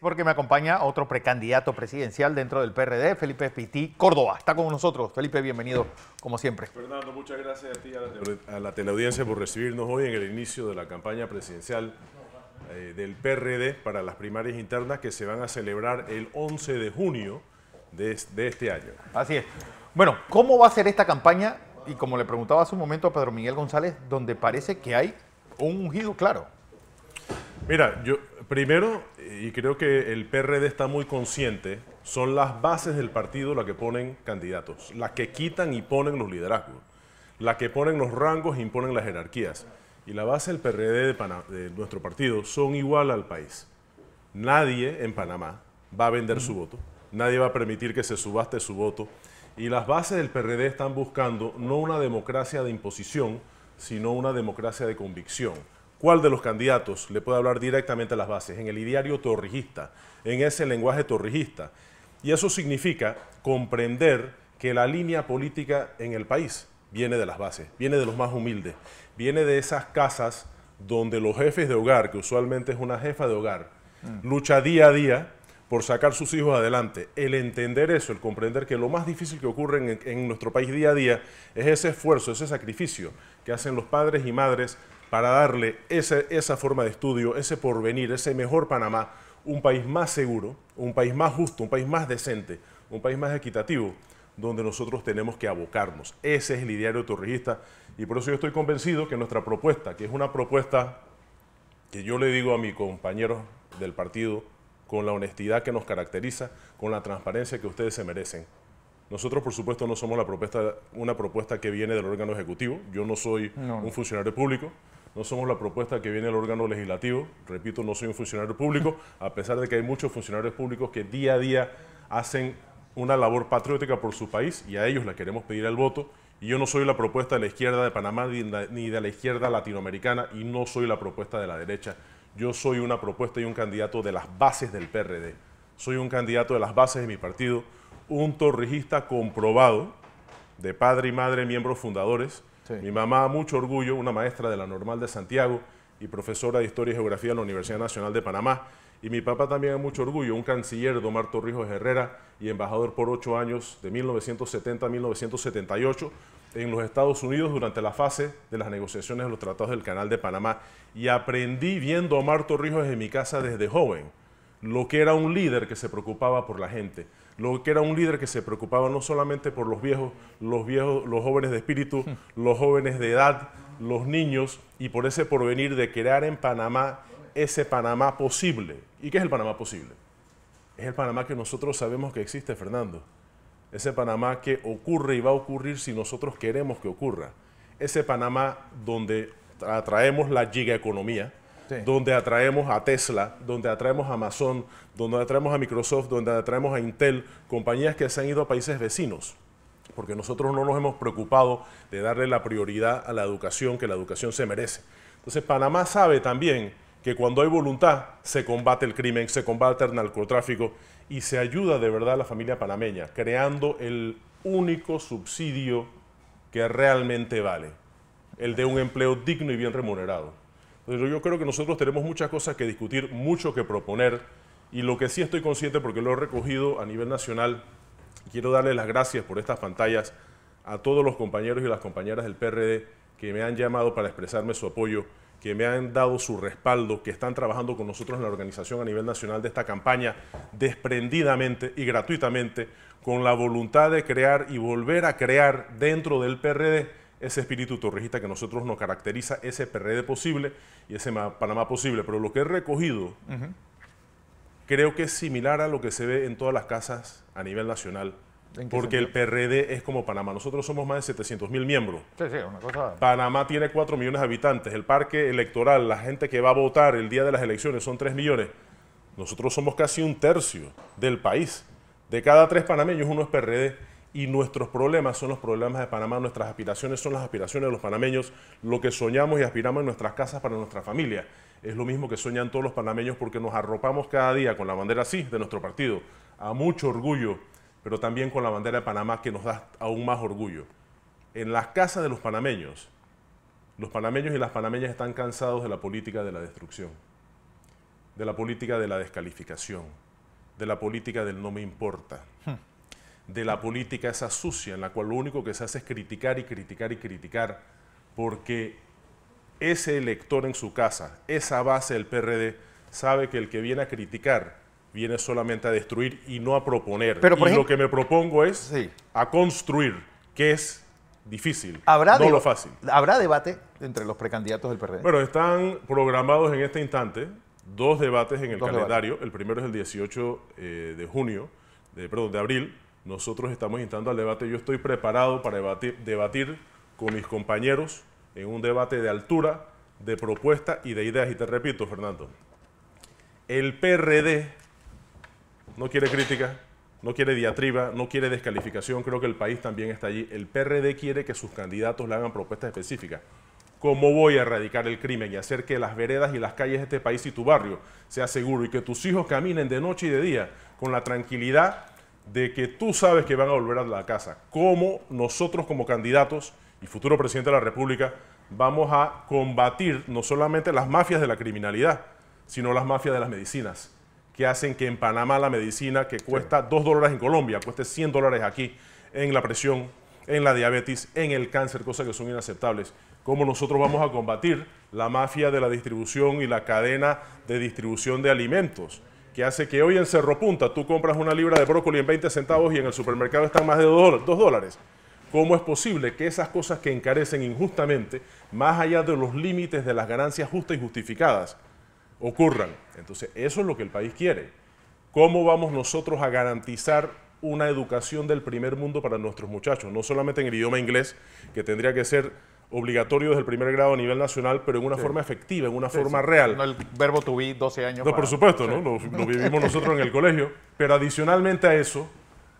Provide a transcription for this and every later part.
porque me acompaña otro precandidato presidencial dentro del PRD, Felipe Pití Córdoba. Está con nosotros. Felipe, bienvenido, como siempre. Fernando, muchas gracias a ti, a la, a teleaudiencia, por recibirnos hoy en el inicio de la campaña presidencial eh, del PRD para las primarias internas que se van a celebrar el 11 de junio de este año. Así es. Bueno, ¿cómo va a ser esta campaña? Y como le preguntaba hace un momento a Pedro Miguel González, donde parece que hay un ungido claro. Mira, yo primero, y creo que el PRD está muy consciente, son las bases del partido las que ponen candidatos, las que quitan y ponen los liderazgos, las que ponen los rangos e imponen las jerarquías. Y la base del PRD de, de nuestro partido son igual al país. Nadie en Panamá va a vender su voto, nadie va a permitir que se subaste su voto. Y las bases del PRD están buscando no una democracia de imposición, sino una democracia de convicción ¿Cuál de los candidatos le puede hablar directamente a las bases? En el ideario torrijista, en ese lenguaje torrijista. Y eso significa comprender que la línea política en el país viene de las bases, viene de los más humildes, viene de esas casas donde los jefes de hogar, que usualmente es una jefa de hogar, mm. lucha día a día por sacar sus hijos adelante. El entender eso, el comprender que lo más difícil que ocurre en nuestro país día a día es ese esfuerzo, ese sacrificio que hacen los padres y madres para darle esa forma de estudio, ese porvenir, ese mejor Panamá, un país más seguro, un país más justo, un país más decente, un país más equitativo, donde nosotros tenemos que abocarnos. Ese es el ideario torrijista y por eso yo estoy convencido que nuestra propuesta, que es una propuesta que yo le digo a mis compañeros del partido, con la honestidad que nos caracteriza, con la transparencia que ustedes se merecen, nosotros, por supuesto, no somos la propuesta, una propuesta que viene del órgano ejecutivo. Yo no soy un funcionario público no somos la propuesta que viene del órgano legislativo. Repito, no soy un funcionario público, a pesar de que hay muchos funcionarios públicos que día a día hacen una labor patriótica por su país y a ellos la queremos pedir el voto. Y yo no soy la propuesta de la izquierda de Panamá ni de la izquierda latinoamericana y no soy la propuesta de la derecha. Yo soy una propuesta y un candidato de las bases del PRD. Soy un candidato de las bases de mi partido, un torrijista comprobado, de padre y madre, miembros fundadores, mi mamá, mucho orgullo, una maestra de la Normal de Santiago y profesora de Historia y Geografía en la Universidad Nacional de Panamá. Y mi papá también, mucho orgullo, un canciller, Domar Torrijos Herrera, y embajador por ocho años, de 1970 a 1978, en los Estados Unidos durante la fase de las negociaciones de los tratados del Canal de Panamá. Y aprendí viendo a Marto Torrijos en mi casa desde joven, lo que era un líder que se preocupaba por la gente lo que era un líder que se preocupaba no solamente por los viejos, los viejos, los jóvenes de espíritu, hmm. los jóvenes de edad, los niños y por ese porvenir de crear en Panamá ese Panamá posible. ¿Y qué es el Panamá posible? Es el Panamá que nosotros sabemos que existe, Fernando. Ese Panamá que ocurre y va a ocurrir si nosotros queremos que ocurra. Ese Panamá donde atraemos la giga economía donde atraemos a Tesla, donde atraemos a Amazon, donde atraemos a Microsoft, donde atraemos a Intel, compañías que se han ido a países vecinos porque nosotros no nos hemos preocupado de darle la prioridad a la educación que la educación se merece. Entonces Panamá sabe también que cuando hay voluntad se combate el crimen, se combate el narcotráfico y se ayuda de verdad a la familia panameña, creando el único subsidio que realmente vale, el de un empleo digno y bien remunerado yo creo que nosotros tenemos muchas cosas que discutir, mucho que proponer, y lo que sí estoy consciente, porque lo he recogido a nivel nacional, quiero darle las gracias por estas pantallas a todos los compañeros y las compañeras del PRD que me han llamado para expresarme su apoyo, que me han dado su respaldo, que están trabajando con nosotros en la organización a nivel nacional de esta campaña desprendidamente y gratuitamente, con la voluntad de crear y volver a crear dentro del PRD ese espíritu torrejista que nosotros nos caracteriza, ese PRD posible y ese Panamá posible. Pero lo que he recogido creo que es similar a lo que se ve en todas las casas a nivel nacional. Porque el PRD es como Panamá. Nosotros somos más de 700 mil miembros. Sí, sí, una cosa... Panamá tiene 4 millones de habitantes. El parque electoral, la gente que va a votar el día de las elecciones son 3 millones. Nosotros somos casi un tercio del país. De cada tres panameños, uno es PRD y nuestros problemas son los problemas de Panamá, nuestras aspiraciones son las aspiraciones de los panameños, lo que soñamos y aspiramos en nuestras casas para nuestra familia. Es lo mismo que soñan todos los panameños porque nos arropamos cada día con la bandera, sí, de nuestro partido, a mucho orgullo, pero también con la bandera de Panamá que nos da aún más orgullo. En las casas de los panameños, los panameños y las panameñas están cansados de la política de la destrucción, de la política de la descalificación, de la política del no me importa. Hmm de la política esa sucia, en la cual lo único que se hace es criticar y criticar y criticar, porque ese elector en su casa, esa base del PRD, sabe que el que viene a criticar viene solamente a destruir y no a proponer. Pero, y lo que me propongo es a construir, que es difícil, ¿Habrá no lo fácil. ¿Habrá debate entre los precandidatos del PRD? Bueno, están programados en este instante dos debates en el calendario. El primero es el 18 eh, de junio, perdón, de abril, nosotros estamos instando al debate. Yo estoy preparado para debatir, con mis compañeros en un debate de altura, de propuesta y de ideas. Y te repito, Fernando, el PRD no quiere crítica, no quiere diatriba, no quiere descalificación, creo que el país también está allí. El PRD quiere que sus candidatos le hagan propuestas específicas. ¿Cómo voy a erradicar el crimen y hacer que las veredas y las calles de este país y tu barrio sea seguro y que tus hijos caminen de noche y de día con la tranquilidad de que tú sabes que van a volver a la casa. ¿Cómo nosotros como candidatos y futuro presidente de la República vamos a combatir no solamente las mafias de la criminalidad, sino las mafias de las medicinas, que hacen que en Panamá la medicina que cuesta 2 dólares en Colombia, cueste 100 dólares aquí, en la presión, en la diabetes, en el cáncer, cosas que son inaceptables. ¿Cómo nosotros vamos a combatir la mafia de la distribución y la cadena de distribución de alimentos? que hace que hoy en Cerro Punta tú compras una libra de brócoli en 20 centavos y en el supermercado están más de 2 dólares. ¿Cómo es posible que esas cosas que encarecen injustamente, más allá de los límites de las ganancias justas y justificadas, ocurran? Entonces, eso es lo que el país quiere. ¿Cómo vamos nosotros a garantizar una educación del primer mundo para nuestros muchachos? No solamente en el idioma inglés, que tendría que ser obligatorio desde el primer grado a nivel nacional, pero en una forma efectiva, en una forma real. el verbo to 12 años. No, por supuesto, ¿no? Lo, vivimos nosotros en el colegio. Pero adicionalmente a eso,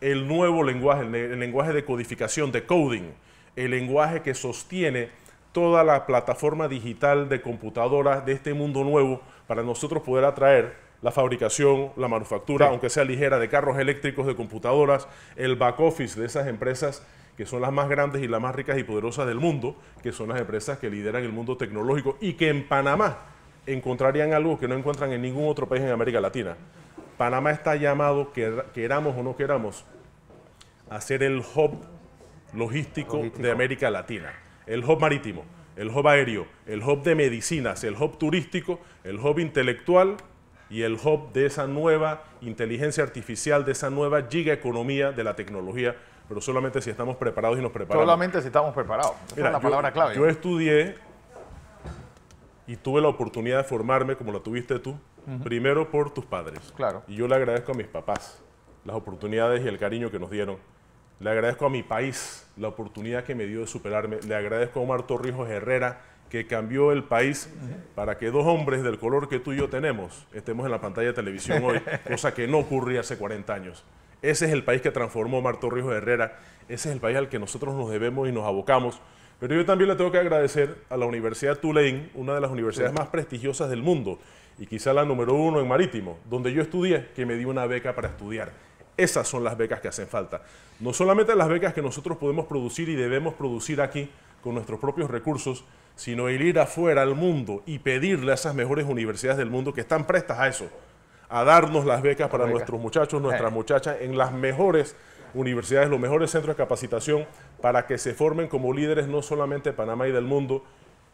el nuevo lenguaje, el, lenguaje de codificación, de coding, el lenguaje que sostiene toda la plataforma digital de computadoras de este mundo nuevo para nosotros poder atraer la fabricación, la manufactura, aunque sea ligera, de carros eléctricos, de computadoras, el back office de esas empresas que son las más grandes y las más ricas y poderosas del mundo, que son las empresas que lideran el mundo tecnológico y que en Panamá encontrarían algo que no encuentran en ningún otro país en América Latina. Panamá está llamado, queramos o no queramos, a ser el hub logístico, logístico de América Latina, el hub marítimo, el hub aéreo, el hub de medicinas, el hub turístico, el hub intelectual y el hub de esa nueva inteligencia artificial, de esa nueva gigaeconomía de la tecnología pero solamente si estamos preparados y nos preparamos. Solamente si estamos preparados. Esa es la palabra clave. Yo estudié y tuve la oportunidad de formarme como la tuviste tú, primero por tus padres. Claro. Y yo le agradezco a mis papás las oportunidades y el cariño que nos dieron. Le agradezco a mi país la oportunidad que me dio de superarme. Le agradezco a Omar Torrijos Herrera que cambió el país para que dos hombres del color que tú y yo tenemos estemos en la pantalla de televisión hoy, cosa que no ocurría hace 40 años. Ese es el país que transformó Marto Torrijos Herrera, ese es el país al que nosotros nos debemos y nos abocamos. Pero yo también le tengo que agradecer a la Universidad Tulane, una de las universidades más prestigiosas del mundo y quizá la número uno en marítimo, donde yo estudié, que me dio una beca para estudiar. Esas son las becas que hacen falta. No solamente las becas que nosotros podemos producir y debemos producir aquí con nuestros propios recursos, sino el ir afuera al mundo y pedirle a esas mejores universidades del mundo que están prestas a eso, a darnos las becas para nuestros muchachos, nuestras eh. muchachas en las mejores universidades, los mejores centros de capacitación para que se formen como líderes no solamente de Panamá y del mundo.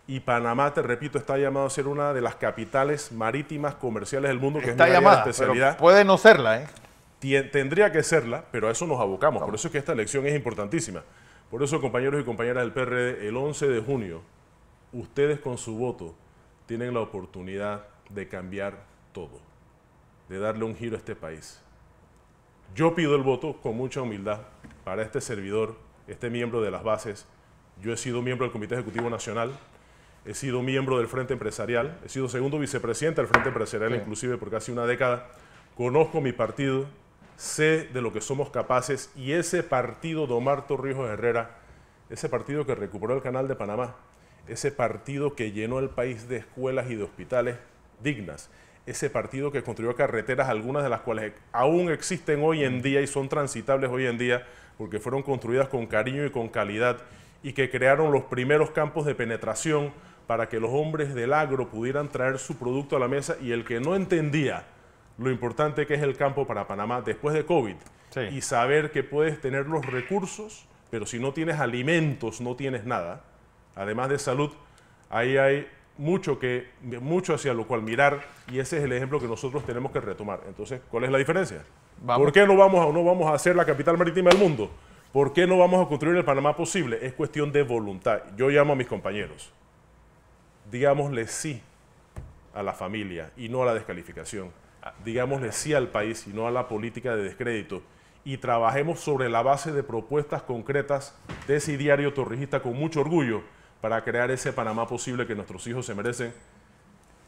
Y Panamá, te repito, está llamado a ser una de las capitales marítimas comerciales del mundo, que está es especialidad. puede no serla, ¿eh? tendría que serla, pero a eso nos abocamos. Por eso es que esta elección es importantísima. Por eso, compañeros y compañeras del PRD, el 11 de junio, ustedes con su voto tienen la oportunidad de cambiar todo de darle un giro a este país. Yo pido el voto con mucha humildad para este servidor, este miembro de las bases. Yo he sido miembro del Comité Ejecutivo Nacional, he sido miembro del Frente Empresarial, he sido segundo vicepresidente del Frente Empresarial inclusive por casi una década. Conozco mi partido, sé de lo que somos capaces y ese partido de Omar Torrijos Herrera, ese partido que recuperó el canal de Panamá, ese partido que llenó el país de escuelas y de hospitales dignas, ese partido que construyó carreteras, algunas de las cuales aún existen hoy en día y son transitables hoy en día, porque fueron construidas con cariño y con calidad, y que crearon los primeros campos de penetración para que los hombres del agro pudieran traer su producto a la mesa y el que no entendía lo importante que es el campo para Panamá después de COVID y saber que puedes tener los recursos, pero si no tienes alimentos, no tienes nada, además de salud, ahí hay mucho, que, mucho hacia lo cual mirar y ese es el ejemplo que nosotros tenemos que retomar. Entonces, ¿cuál es la diferencia? ¿Por qué no vamos, a, no vamos a ser la capital marítima del mundo? ¿Por qué no vamos a construir el Panamá posible? Es cuestión de voluntad. Yo llamo a mis compañeros. Digámosle sí a la familia y no a la descalificación. Digámosle sí al país y no a la política de descrédito. Y trabajemos sobre la base de propuestas concretas de ese diario torrijista con mucho orgullo para crear ese Panamá posible que nuestros hijos se merecen.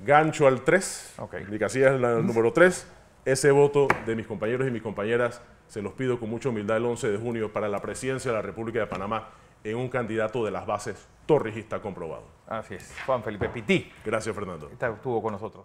Gancho al 3, okay. mi es la número 3. Ese voto de mis compañeros y mis compañeras se los pido con mucha humildad el 11 de junio para la presidencia de la República de Panamá en un candidato de las bases torrijista comprobado. Así es, Juan Felipe Pití. Gracias, Fernando. estuvo con nosotros.